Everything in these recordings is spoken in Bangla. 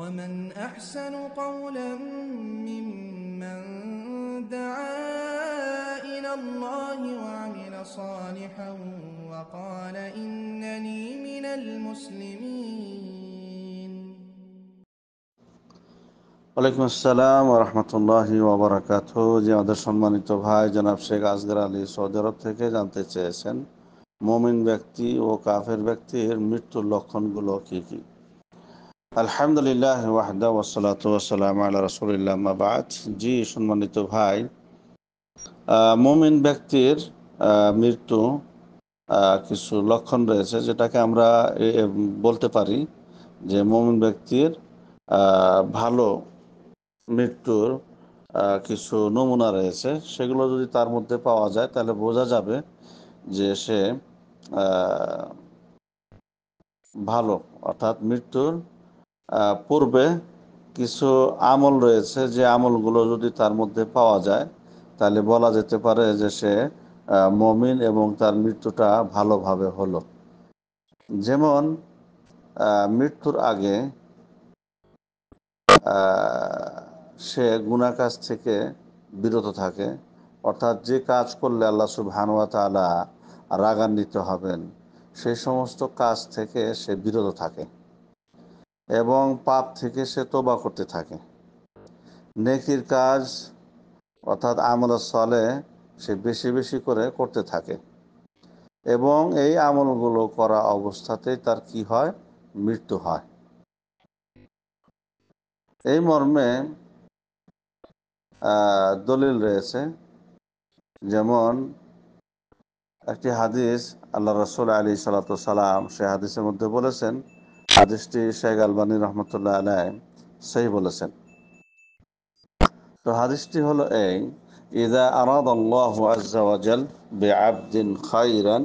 ومن أحسن قولا ممن دعا إلى الله وعمل صالحا وقال إنني من المسلمين وعليكم السلام ورحمة الله وبركاته جي عدر شنماني تو جناب شیخ عزگر علی سعودی رب تھے جانتے چاہے سن مومن بیکتی و کافر بیکتی مرتو لکھن گلو کی کی আলহামদুলিল্লাহ ওয়াহদা ওসলাত ওসালাম আল্লাহ রসুলিল্লাহ মাবাদ জি সম্মানিত ভাই মুমিন ব্যক্তির মৃত্যু কিছু লক্ষণ রয়েছে যেটাকে আমরা বলতে পারি যে মুমিন ব্যক্তির ভালো মৃত্যুর কিছু নমুনা রয়েছে সেগুলো যদি তার মধ্যে পাওয়া যায় তাহলে বোঝা যাবে যে সে ভালো অর্থাৎ মৃত্যুর পূর্বে কিছু আমল রয়েছে যে আমলগুলো যদি তার মধ্যে পাওয়া যায় তাহলে বলা যেতে পারে যে সে মমিন এবং তার মৃত্যুটা ভালোভাবে হলো যেমন মৃত্যুর আগে সে গুনা কাজ থেকে বিরত থাকে অর্থাৎ যে কাজ করলে আল্লাহ সুবহানুয়া তালা রাগান্বিত হবেন সেই সমস্ত কাজ থেকে সে বিরত থাকে এবং পাপ থেকে সে তোবা করতে থাকে নেকির কাজ অর্থাৎ আমল সলে সে বেশি বেশি করে করতে থাকে এবং এই আমলগুলো করা অবস্থাতেই তার কি হয় মৃত্যু হয় এই মর্মে দলিল রয়েছে যেমন একটি হাদিস আল্লাহ রসুল আলী সাল্লাম সে হাদিসের মধ্যে বলেছেন হাদিসটি শেখ আলবানী রহমতুল্লাহ আলাই সেই বলেছেন তো হাদিসটি হলো এই ইদা আরাদ আল্লাহ খাইরান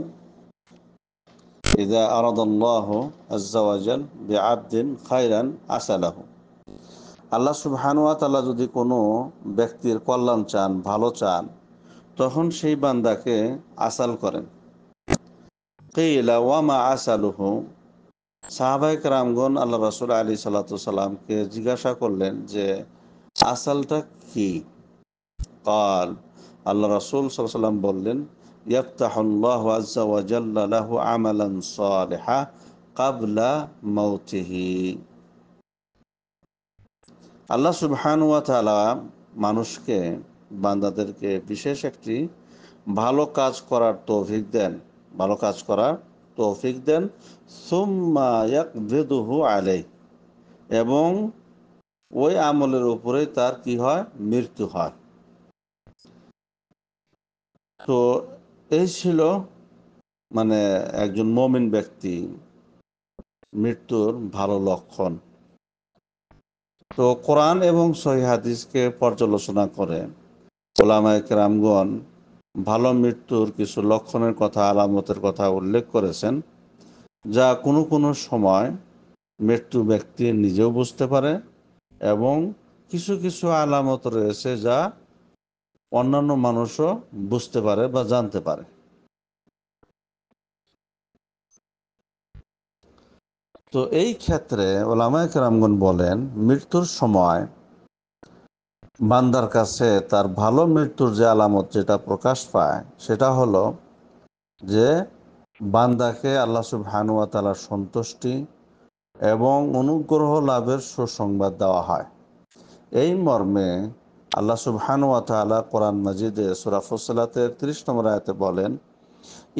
ইদা আরাদ আল্লাহ খাইরান আল্লাহ তাআলা যদি কোনো ব্যক্তির কল্যাণ চান ভালো চান তখন সেই বান্দাকে আসাল করেন কেইলা ওয়ামা আসালুহু সাহাবাহিক রামগন আল্লাহ রসুল আলী সাল্লাতামকে জিজ্ঞাসা করলেন যে আসালটা কি কাল আল্লাহ রসুল সাল্লাম বললেন আল্লাহ সুবহান মানুষকে বান্দাদেরকে বিশেষ একটি ভালো কাজ করার তৌফিক দেন ভালো কাজ করার তৌফিক দেন আলাই এবং ওই আমলের উপরে তার কি হয় মৃত্যু হয় তো এই ছিল মানে একজন মমিন ব্যক্তি মৃত্যুর ভালো লক্ষণ তো কোরআন এবং সহি হাদিসকে পর্যালোচনা করে ওলামায় রামগণ ভালো মৃত্যুর কিছু লক্ষণের কথা আলামতের কথা উল্লেখ করেছেন যা কোনো কোনো সময় মৃত্যু ব্যক্তি নিজেও বুঝতে পারে এবং কিছু কিছু আলামত রয়েছে যা অন্যান্য মানুষও বুঝতে পারে বা জানতে পারে তো এই ক্ষেত্রে ওলামায় কেরামগন বলেন মৃত্যুর সময় বান্দার কাছে তার ভালো মৃত্যুর যে আলামত যেটা প্রকাশ পায় সেটা হলো যে বান্দাকে আল্লাহ ভানুয়া তালার সন্তুষ্টি এবং অনুগ্রহ লাভের সুসংবাদ দেওয়া হয় এই মর্মে আল্লাহ সুবহানুয়া তালা কোরআন মাজিদে সুরাফুসালাতে ত্রিশ নম্বর আয়তে বলেন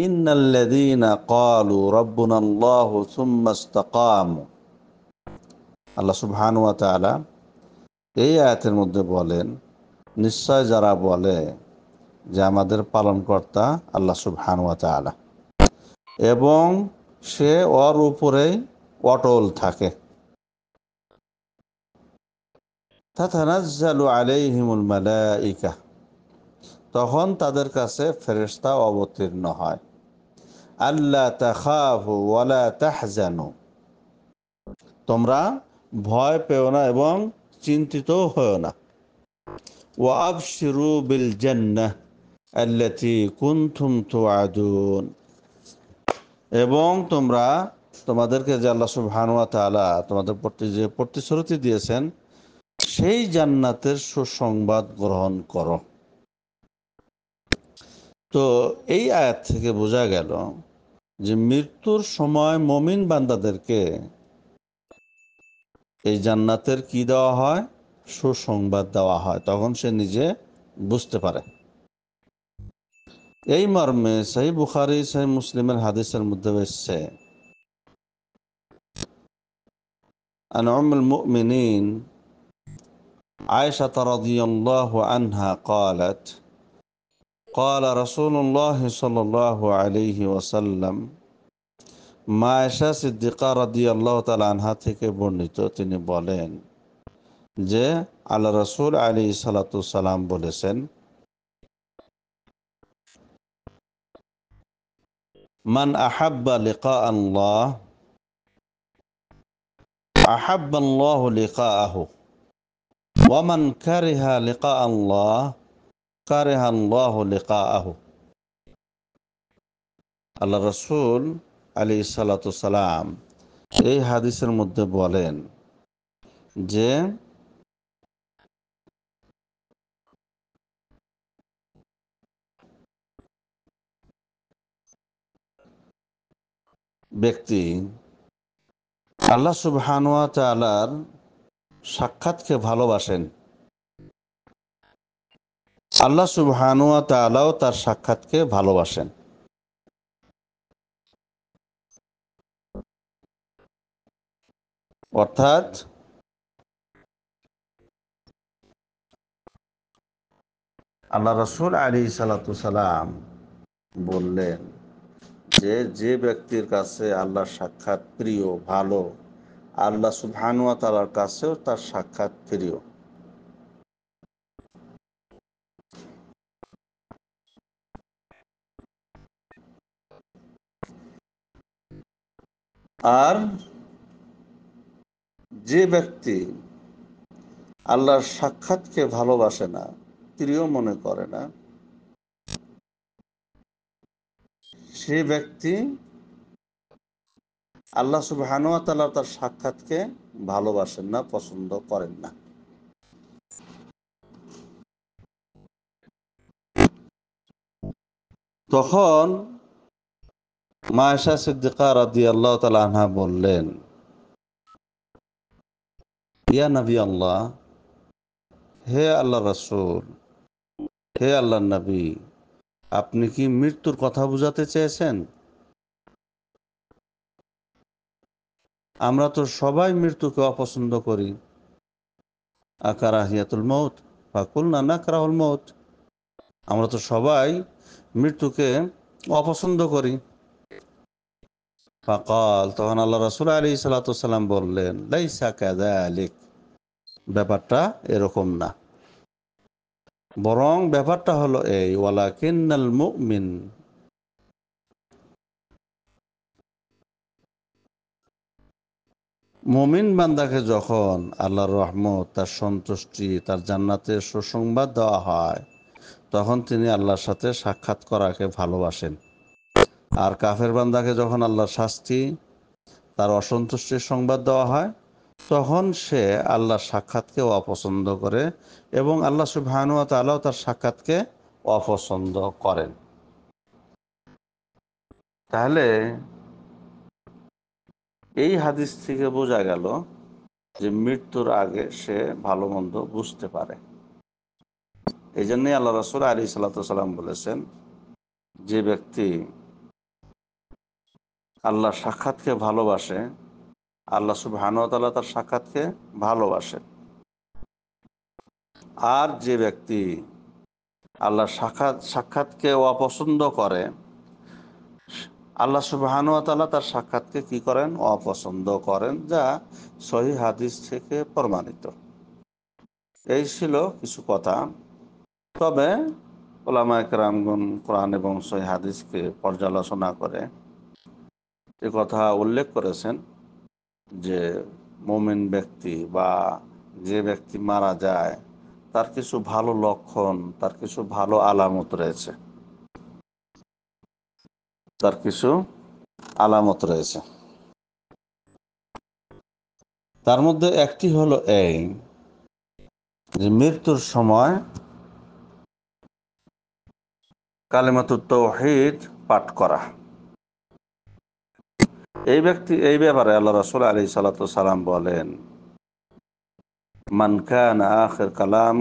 ইন্নাল্লাদিনা কালু রব্বুনাল্লাহু সুম্মাস্তাকামু আল্লাহ সুবহানুয়া তাআলা এই আয়াতের মধ্যে বলেন নিশ্চয় যারা বলে যে আমাদের পালনকর্তা আল্লাহ সুবহানুয়াত আলা এবং সে ওর উপরে অটল থাকে তখন তাদের কাছে ফেরেশতা অবতীর্ণ হয় আল্লাহ তোমরা ভয় পেও না এবং চিন্তিত হয় না ওয়াবশিরু বিল জান্নাহ এবং তোমরা তোমাদেরকে যে আল্লাহ সুবহানুয়া তোমাদের প্রতি যে প্রতিশ্রুতি দিয়েছেন সেই জান্নাতের সুসংবাদ গ্রহণ করো তো এই আয়াত থেকে বোঝা গেল যে মৃত্যুর সময় মমিন বান্দাদেরকে এই জান্নাতের কি দেওয়া হয় সুসংবাদ দেওয়া হয় তখন সে নিজে বুঝতে পারে এই মর্মে সেই বুখারি সেই মুসলিমের হাদিসের মধ্যে এসছে عن أم المؤمنين عائشة رضي الله عنها قالت قال رسول الله صلى الله عليه وسلم মায়েশা সিদ্দিকা রদিয়াল্লাহ তাল আনহা থেকে বর্ণিত তিনি বলেন যে আল্লাহ রসুল আলী সালাম বলেছেন মান আহাব্বা লিকা আল্লাহ আহাব্বা আল্লাহ লিকা আহু ওয়ামান কারিহা লিকা আল্লাহ কারিহা আল্লাহ লিকা আহু আল্লাহ রসুল আলী সালাম এই হাদিসের মধ্যে বলেন যে ব্যক্তি আল্লাহ সুবহানুয়া তালার সাক্ষাৎকে ভালোবাসেন আল্লাহ সুবহানুয়া তালাও তার সাক্ষাৎকে ভালোবাসেন অর্থাৎ আল্লাহ রসুল আলী সালাম বললেন যে যে ব্যক্তির কাছে আল্লাহ সাক্ষাৎ প্রিয় ভালো আল্লাহ সুবহানুয়া তালার কাছেও তার সাক্ষাৎ প্রিয় আর যে ব্যক্তি আল্লাহর সাক্ষাৎকে ভালোবাসে না প্রিয় মনে করে না সে ব্যক্তি আল্লাহ সুবাহানুয়া তালা তার সাক্ষাৎকে ভালোবাসেন না পছন্দ করেন না তখন মায়েশা সিদ্দিকা রাদি আল্লাহ তালা আনহা বললেন ইয়া নবী আল্লাহ হে আল্লাহ রসুল হে আল্লাহ নবী আপনি কি মৃত্যুর কথা বুঝাতে চেয়েছেন আমরা তো সবাই মৃত্যুকে অপছন্দ করি আকারাহিয়াতুল মৌত ফাকুল না নাকরাহুল মত আমরা তো সবাই মৃত্যুকে অপছন্দ করি ফাকাল তখন আল্লাহ রাসুল আলী সাল্লাম বললেন লাইসা কাদা আলিক ব্যাপারটা এরকম না বরং ব্যাপারটা হলো এই কিন্নাল মুমিন মমিন বান্দাকে যখন আল্লাহর রহমত তার সন্তুষ্টি তার জান্নাতের সুসংবাদ দেওয়া হয় তখন তিনি আল্লাহর সাথে সাক্ষাৎ করাকে ভালোবাসেন আর কাফের বান্দাকে যখন আল্লাহর শাস্তি তার অসন্তুষ্টির সংবাদ দেওয়া হয় তখন সে আল্লাহ সাক্ষাৎকে অপছন্দ করে এবং আল্লাহ সুবাহানু তালাও তার সাক্ষাৎকে অপছন্দ করেন তাহলে এই হাদিস থেকে বোঝা গেল যে মৃত্যুর আগে সে ভালো মন্দ বুঝতে পারে এই জন্যই আল্লাহ রাসুল আলী সাল্লাম বলেছেন যে ব্যক্তি আল্লাহ সাক্ষাৎকে ভালোবাসে আল্লাহ সুবাহানতালা তার সাক্ষাৎকে ভালোবাসেন আর যে ব্যক্তি আল্লাহ সাক্ষাৎ সাক্ষাৎকে অপছন্দ করে আল্লাহ সুবাহানুয়াতালা তার সাক্ষাৎকে কি করেন অপছন্দ করেন যা সহি হাদিস থেকে প্রমাণিত এই ছিল কিছু কথা তবে ওলামা একরামগুন কোরআন এবং সহি হাদিসকে পর্যালোচনা করে এ কথা উল্লেখ করেছেন যে মোমেন ব্যক্তি বা যে ব্যক্তি মারা যায় তার কিছু ভালো লক্ষণ তার কিছু ভালো আলামত রয়েছে তার কিছু আলামত রয়েছে তার মধ্যে একটি হলো এই যে মৃত্যুর সময় কালেমাতুর তৌহিদ পাঠ করা এই ব্যক্তি এই ব্যাপারে আল্লাহ রাসুল আলী সালাম বলেন খান আখের কালাম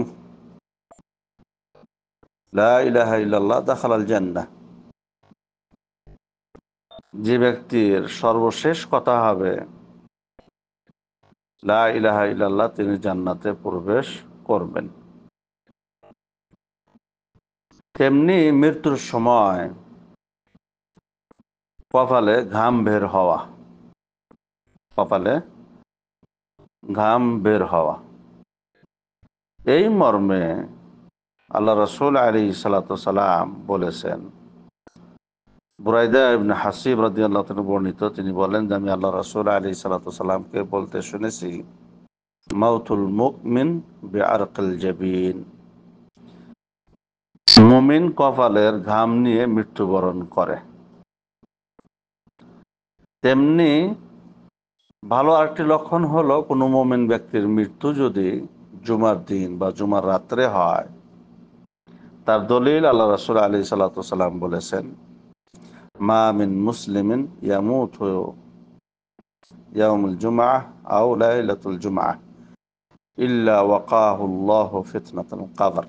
যে ব্যক্তির সর্বশেষ কথা হবে লা তিনি জান্নাতে প্রবেশ করবেন তেমনি মৃত্যুর সময় কপালে ঘাম বের হওয়া কপালে ঘাম বের হওয়া এই মর্মে আল্লাহ রসুল আলী সালাতাম বলেছেন বুরাইদা ইবনে হাসিব রাদি আল্লাহ বর্ণিত তিনি বলেন যে আমি আল্লাহ রসুল আলী সালাতামকে বলতে শুনেছি মাউথুল মুকমিন বে জবিন মুমিন কপালের ঘাম নিয়ে মৃত্যুবরণ করে তেমনি ভালো আরেকটি লক্ষণ হলো কোনো মোমেন ব্যক্তির মৃত্যু যদি জুমার দিন বা জুমার রাত্রে হয় তার দলিল আল্লাহ রাসুল আলী সাল্লাম বলেছেন মা মিন মুসলিমিন ইয়ামুল জুমা আউ লাইলাতুল জুমা ইল্লা ওয়াকাহুল্লাহ ফিতনাতুল কাবার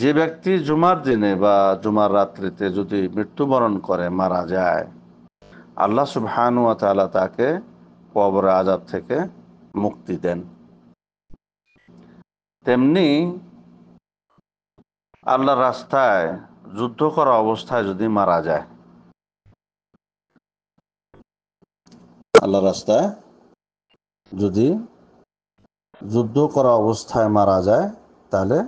যে ব্যক্তি জুমার দিনে বা জুমার রাত্রিতে যদি মৃত্যুবরণ করে মারা যায় আল্লাহ সুবহানুয়া তালা তাকে কবর আজাব থেকে মুক্তি দেন তেমনি আল্লাহ রাস্তায় যুদ্ধ করা অবস্থায় যদি মারা যায় আল্লাহ রাস্তায় যদি যুদ্ধ করা অবস্থায় মারা যায় তাহলে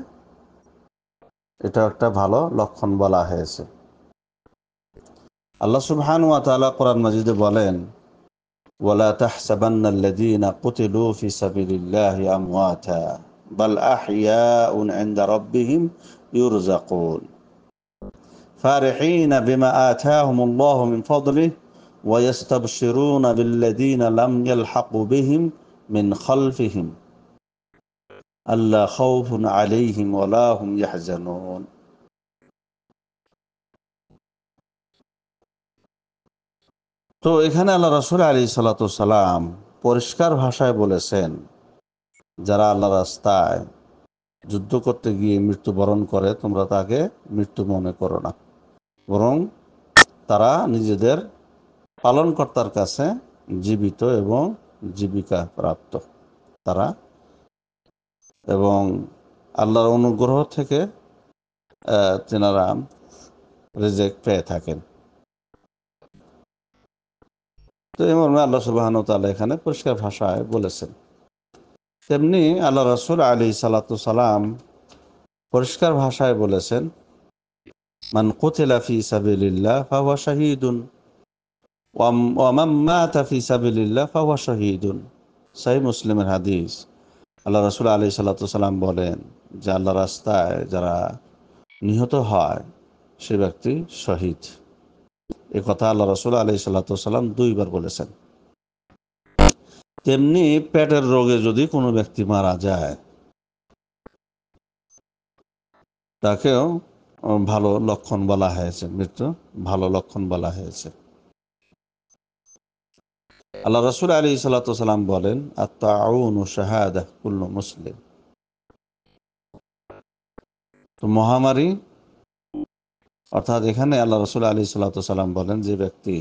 এটা একটা ভালো লক্ষণ বলা হয়েছে আল্লাহ সুবহান ওয়া তাআলা কোরআন মাজিদে বলেন ولا تحسبن الذين قتلوا في سبيل الله امواتا بل احياء عند ربهم يرزقون فارحين بما آتاهم الله من فضله ويستبشرون بالذين لم يلحقوا بهم من خلفهم আল্লাহ খৌফুন আলাইহিম ইয়াহজানুন তো এখানে আল্লাহ রসুল আলী সালাম পরিষ্কার ভাষায় বলেছেন যারা আল্লাহ রাস্তায় যুদ্ধ করতে গিয়ে মৃত্যুবরণ করে তোমরা তাকে মৃত্যু মনে করো না বরং তারা নিজেদের পালনকর্তার কাছে জীবিত এবং জীবিকা প্রাপ্ত তারা এবং আল্লাহর অনুগ্রহ থেকে তেনারা রেজেক্ট পেয়ে থাকেন তো এই মর্মে আল্লাহ সুবাহন তালা এখানে পরিষ্কার ভাষায় বলেছেন তেমনি আল্লাহ রসুল আলী সালাতু সালাম পরিষ্কার ভাষায় বলেছেন মান কুতিলা ফি সাবিলিল্লাহ ফাহুয়া শাহিদুন ওয়াম ওয়ামাম মাতা ফি সাবিলিল্লাহ ফাহুয়া শাহিদুন সাই মুসলিমের হাদিস আল্লাহ রসুল আলী সাল্লাম বলেন যে আল্লাহ রাস্তায় যারা নিহত হয় সে ব্যক্তি শহীদ এ কথা আল্লাহ রসুল আলি সাল্লাম দুইবার বলেছেন তেমনি পেটের রোগে যদি কোনো ব্যক্তি মারা যায় তাকেও ভালো লক্ষণ বলা হয়েছে মৃত্যু ভালো লক্ষণ বলা হয়েছে আল্লাহ রসুল আলী সাল্লাম বলেন আত্মাউন ও শাহাদাহ মুসলিম তো মহামারী অর্থাৎ এখানে আল্লাহ রসুল আলী সাল্লাম বলেন যে ব্যক্তি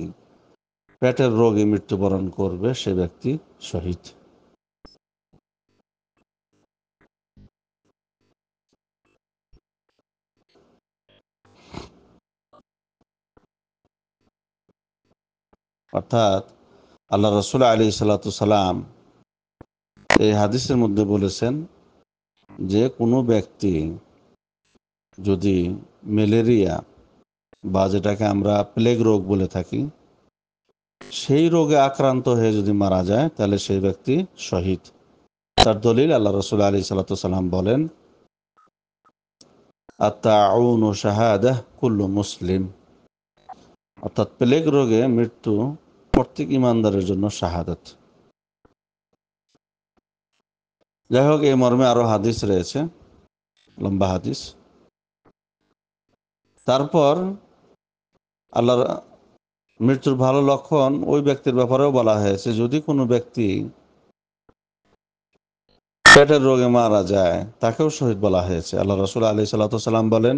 পেটের রোগে মৃত্যুবরণ করবে সে ব্যক্তি শহীদ অর্থাৎ আল্লাহ রসুল আলী সাল্লাম এই হাদিসের মধ্যে বলেছেন যে কোনো ব্যক্তি যদি ম্যালেরিয়া বা যেটাকে আমরা প্লেগ রোগ বলে থাকি সেই রোগে আক্রান্ত হয়ে যদি মারা যায় তাহলে সেই ব্যক্তি শহীদ তার দলিল আল্লাহ রসুল আলী সাল্লাম বলেন আত্মাউন ও শাহাদাহ কুল্লু মুসলিম অর্থাৎ প্লেগ রোগে মৃত্যু প্রত্যেক ইমানদারের জন্য শাহাদত যাই হোক এই মর্মে আরো হাদিস রয়েছে লম্বা হাদিস তারপর আল্লাহর মৃত্যুর ভালো লক্ষণ ওই ব্যক্তির ব্যাপারেও বলা হয়েছে যদি কোনো ব্যক্তি পেটের রোগে মারা যায় তাকেও শহীদ বলা হয়েছে আল্লাহ রসুল আলি সাল্লাম বলেন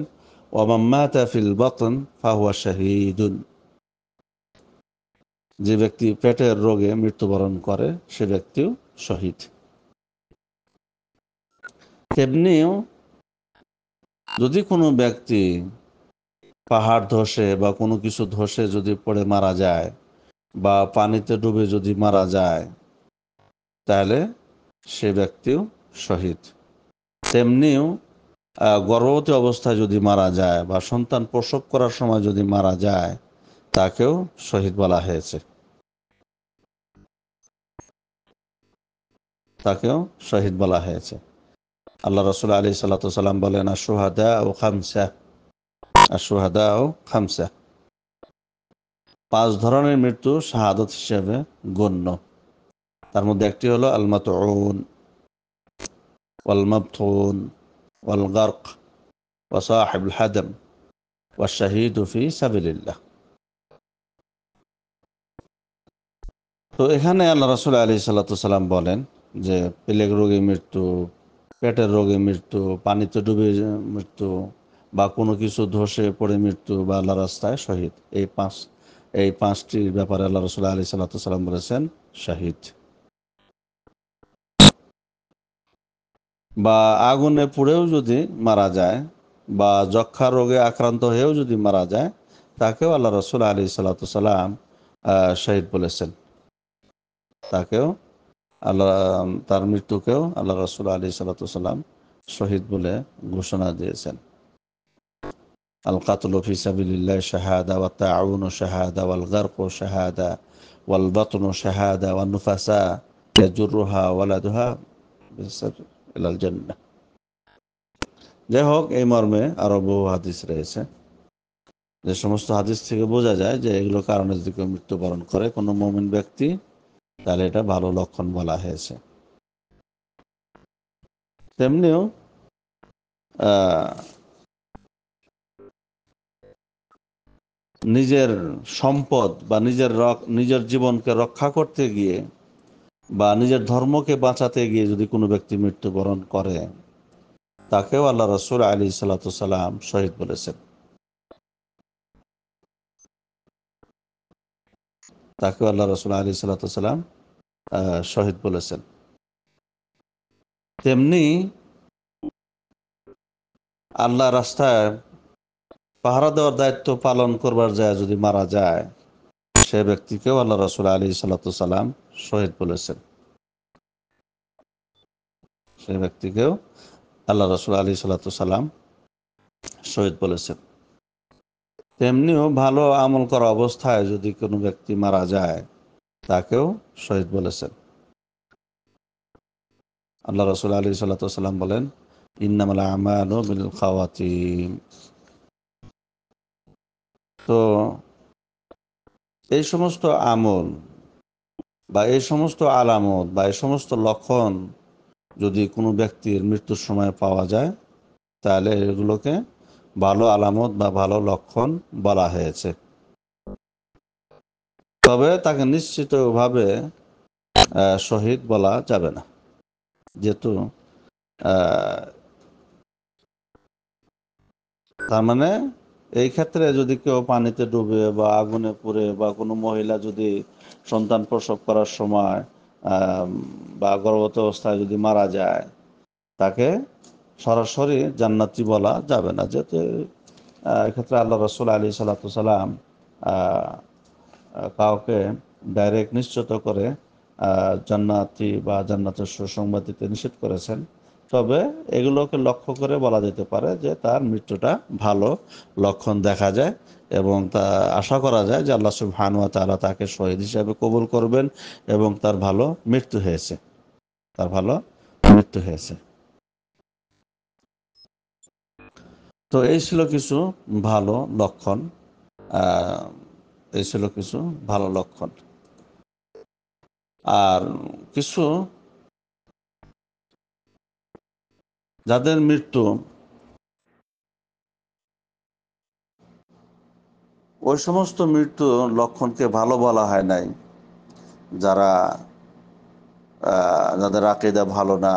ওমাম্মা তাফিল বতন ফাহুয়া শাহিদুন যে ব্যক্তি পেটের রোগে মৃত্যুবরণ করে সে ব্যক্তিও শহীদ তেমনিও যদি কোনো ব্যক্তি পাহাড় ধসে বা কোনো কিছু ধসে যদি পড়ে মারা যায় বা পানিতে ডুবে যদি মারা যায় তাহলে সে ব্যক্তিও শহীদ তেমনিও গর্ভবতী অবস্থায় যদি মারা যায় বা সন্তান প্রসব করার সময় যদি মারা যায় তাকেও শহীদ বলা হয়েছে তাকেও শহীদ বলা হয়েছে আল্লাহ রাসূল রসুল আলী সাল্লাম বলেন আশুহাদা ও খামসা আশুহাদা ও খামসা পাঁচ ধরনের মৃত্যু শাহাদাত হিসেবে গণ্য তার মধ্যে একটি হলো আল মাতউন ওয়াল ওয়াল গার্ক ওয়া ওয়াসাহেবুল হাদম ওয়া ওয়াশাহিদ ফি সাবিলিল্লাহ তো এখানে আল্লাহ রসুল আলী সাল্লা সাল্লাম বলেন যে প্লেগ রোগে মৃত্যু পেটের রোগে মৃত্যু পানিতে ডুবে মৃত্যু বা কোনো কিছু ধসে পড়ে মৃত্যু বা আল্লাহ রাস্তায় শহীদ এই পাঁচ এই পাঁচটির ব্যাপারে আল্লাহ রসুল আলি সাল্লাম বলেছেন শাহিদ বা আগুনে পুড়েও যদি মারা যায় বা যক্ষা রোগে আক্রান্ত হয়েও যদি মারা যায় তাকেও আল্লাহ রসুল আলি সাল্লাম শহীদ বলেছেন তাকেও আল্লাহ তার মৃত্যুকেও আল্লাহ রসুল আলী সাল্লাম শহীদ বলে ঘোষণা দিয়েছেন আল কাতুল ফিসাবিল্লাহ শাহাদা ওয়া তাউন শাহাদা ওয়াল গারক শাহাদা ওয়াল বাতন শাহাদা ওয়া নুফাসা ইয়াজুরুহা ওয়ালাদুহা ইলাল জান্নাহ যাই হোক এই মর্মে আরো বহু হাদিস রয়েছে যে সমস্ত হাদিস থেকে বোঝা যায় যে এগুলো কারণে যদি কেউ মৃত্যুবরণ করে কোনো মমিন ব্যক্তি তাহলে এটা ভালো লক্ষণ বলা হয়েছে তেমনিও নিজের সম্পদ বা নিজের নিজের জীবনকে রক্ষা করতে গিয়ে বা নিজের ধর্মকে বাঁচাতে গিয়ে যদি কোনো ব্যক্তি মৃত্যুবরণ করে তাকেও আল্লাহ রসুল আলী সাল্লাম শহীদ বলেছেন তাকেও আল্লাহ রসুল আলী সাল্লাম শহীদ বলেছেন তেমনি আল্লাহ রাস্তায় পাহারা দেওয়ার দায়িত্ব পালন করবার যায় যদি মারা যায় সে ব্যক্তিকেও আল্লাহ রসুল আলী সাল্লাম শহীদ বলেছেন সে ব্যক্তিকেও আল্লাহ রসুল আলী সাল্লাম শহীদ বলেছেন তেমনিও ভালো আমল করা অবস্থায় যদি কোনো ব্যক্তি মারা যায় তাকেও শহীদ বলেছেন আল্লাহ রসুল আলী সাল্লাম বলেন ইন্নামাল খাওয়াতিম তো এই সমস্ত আমল বা এই সমস্ত আলামত বা এই সমস্ত লক্ষণ যদি কোনো ব্যক্তির মৃত্যুর সময় পাওয়া যায় তাহলে এগুলোকে ভালো আলামত বা ভালো লক্ষণ বলা হয়েছে তবে তাকে নিশ্চিতভাবে শহীদ বলা যাবে না যেহেতু তার মানে এই ক্ষেত্রে যদি কেউ পানিতে ডুবে বা আগুনে পুড়ে বা কোনো মহিলা যদি সন্তান প্রসব করার সময় বা গর্ভবতী অবস্থায় যদি মারা যায় তাকে সরাসরি জান্নাতি বলা যাবে না যেহেতু এক্ষেত্রে আল্লাহ রসুল আলী সাল্লাম কাউকে ডাইরেক্ট নিশ্চিত করে জান্নাতি বা জান্নাতের সুসংবাদ দিতে নিষেধ করেছেন তবে এগুলোকে লক্ষ্য করে বলা যেতে পারে যে তার মৃত্যুটা ভালো লক্ষণ দেখা যায় এবং তা আশা করা যায় যে আল্লাহ ভানুয়া তারা তাকে শহীদ হিসাবে কবুল করবেন এবং তার ভালো মৃত্যু হয়েছে তার ভালো মৃত্যু হয়েছে তো এই ছিল কিছু ভালো লক্ষণ এই ছিল কিছু ভালো লক্ষণ আর কিছু যাদের মৃত্যু ওই সমস্ত মৃত্যু লক্ষণকে ভালো বলা হয় নাই যারা যাদের আকিদা ভালো না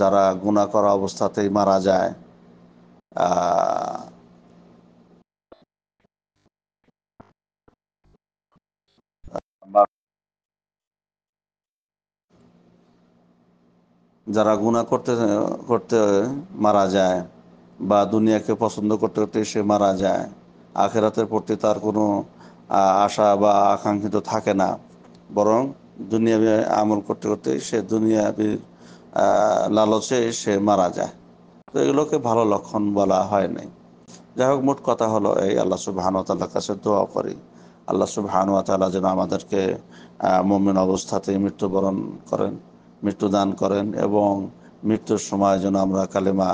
যারা গুণা করা অবস্থাতেই মারা যায় যারা গুণা করতে করতে মারা যায় বা দুনিয়াকে পছন্দ করতে করতে সে মারা যায় আখেরাতের প্রতি তার কোনো আশা বা আকাঙ্ক্ষিত থাকে না বরং দুনিয়া আমল করতে করতে সে দুনিয়া লালচে সে মারা যায় তো এগুলোকে ভালো লক্ষণ বলা হয় নাই যাই হোক মোট কথা হলো এই আল্লাহ সুবাহানুতাল্লাহ কাছে দোয়া করি আল্লাহ সুবাহানুয়াতাল্লাহ যেন আমাদেরকে মমিন অবস্থাতেই মৃত্যুবরণ করেন মৃত্যুদান করেন এবং মৃত্যুর সময় যেন আমরা কালেমা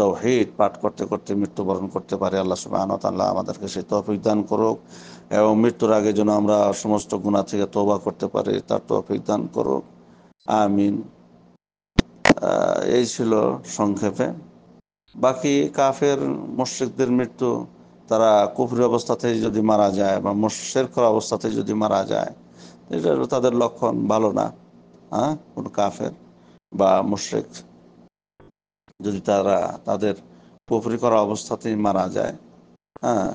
তো হিট পাঠ করতে করতে মৃত্যুবরণ করতে পারি আল্লাহ সুবাহানতাল্লাহ আমাদেরকে সেই তৌফিক দান করুক এবং মৃত্যুর আগে যেন আমরা সমস্ত গুণা থেকে তোবা করতে পারি তার তৌফিক দান করুক আমিন এই ছিল সংক্ষেপে বাকি কাফের মোর্শেকদের মৃত্যু তারা কুফরি অবস্থাতেই যদি মারা যায় বা মোর্শের করা অবস্থাতেই যদি মারা যায় এটা তাদের লক্ষণ ভালো না হ্যাঁ কোন কাফের বা মুশ্রেক যদি তারা তাদের পুফরি করা অবস্থাতেই মারা যায় হ্যাঁ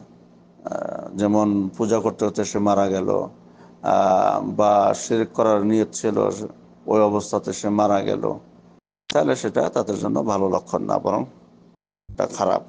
যেমন পূজা করতে করতে সে মারা গেল বা শেরেক করার নিয়ত ছিল ওই অবস্থাতে সে মারা গেল তাহলে সেটা তাদের জন্য ভালো লক্ষণ না বরং এটা খারাপ